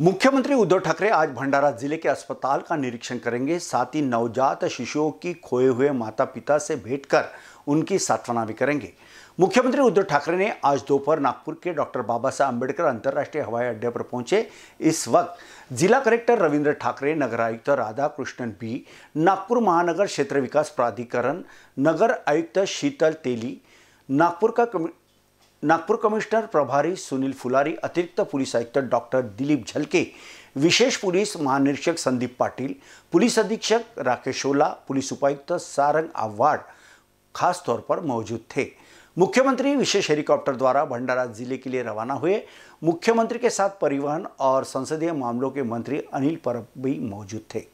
मुख्यमंत्री उद्धव ठाकरे आज भंडारा जिले के अस्पताल का निरीक्षण करेंगे साथ ही नवजात शिशुओं की खोए हुए माता पिता से भेंट कर उनकी सांत्वना भी करेंगे मुख्यमंत्री उद्धव ठाकरे ने आज दोपहर नागपुर के डॉक्टर बाबा साहब अम्बेडकर अंतर्राष्ट्रीय हवाई अड्डे पर पहुंचे इस वक्त जिला कलेक्टर रविंद्र ठाकरे नगर आयुक्त राधा कृष्णन बी नागपुर महानगर क्षेत्र विकास प्राधिकरण नगर आयुक्त शीतल तेली नागपुर का नागपुर कमिश्नर प्रभारी सुनील फुलारी अतिरिक्त पुलिस आयुक्त डॉक्टर दिलीप झलके विशेष पुलिस महानिरीक्षक संदीप पाटिल पुलिस अधीक्षक राकेश ओला पुलिस उपायुक्त सारंग आवाड खास तौर पर मौजूद थे मुख्यमंत्री विशेष हेलीकॉप्टर द्वारा भंडारा जिले के लिए रवाना हुए मुख्यमंत्री के साथ परिवहन और संसदीय मामलों के मंत्री अनिल परब भी मौजूद थे